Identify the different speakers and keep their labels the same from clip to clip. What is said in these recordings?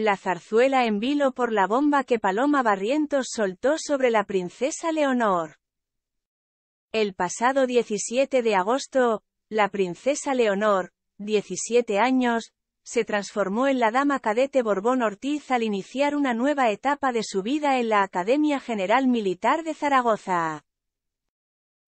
Speaker 1: La zarzuela en vilo por la bomba que Paloma Barrientos soltó sobre la princesa Leonor. El pasado 17 de agosto, la princesa Leonor, 17 años, se transformó en la dama cadete Borbón Ortiz al iniciar una nueva etapa de su vida en la Academia General Militar de Zaragoza.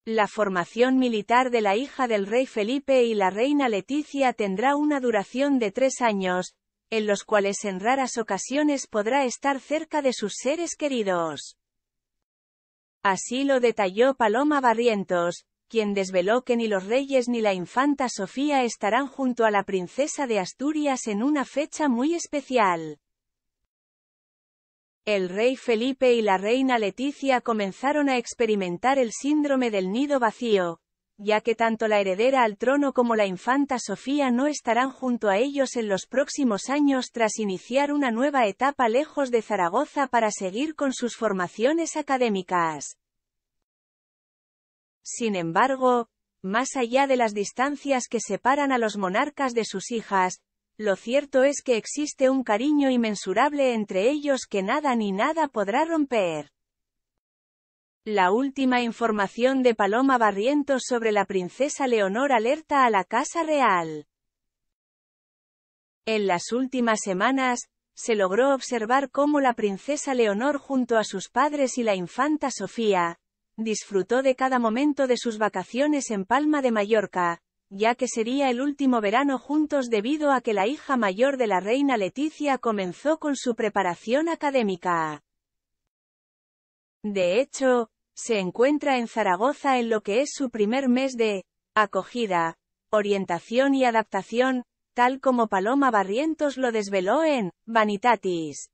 Speaker 1: La formación militar de la hija del rey Felipe y la reina Leticia tendrá una duración de tres años, en los cuales en raras ocasiones podrá estar cerca de sus seres queridos. Así lo detalló Paloma Barrientos, quien desveló que ni los reyes ni la infanta Sofía estarán junto a la princesa de Asturias en una fecha muy especial. El rey Felipe y la reina Leticia comenzaron a experimentar el síndrome del nido vacío, ya que tanto la heredera al trono como la infanta Sofía no estarán junto a ellos en los próximos años tras iniciar una nueva etapa lejos de Zaragoza para seguir con sus formaciones académicas. Sin embargo, más allá de las distancias que separan a los monarcas de sus hijas, lo cierto es que existe un cariño inmensurable entre ellos que nada ni nada podrá romper. La última información de Paloma Barrientos sobre la princesa Leonor alerta a la Casa Real. En las últimas semanas, se logró observar cómo la princesa Leonor junto a sus padres y la infanta Sofía, disfrutó de cada momento de sus vacaciones en Palma de Mallorca, ya que sería el último verano juntos debido a que la hija mayor de la reina Leticia comenzó con su preparación académica. De hecho, se encuentra en Zaragoza en lo que es su primer mes de acogida, orientación y adaptación, tal como Paloma Barrientos lo desveló en Vanitatis.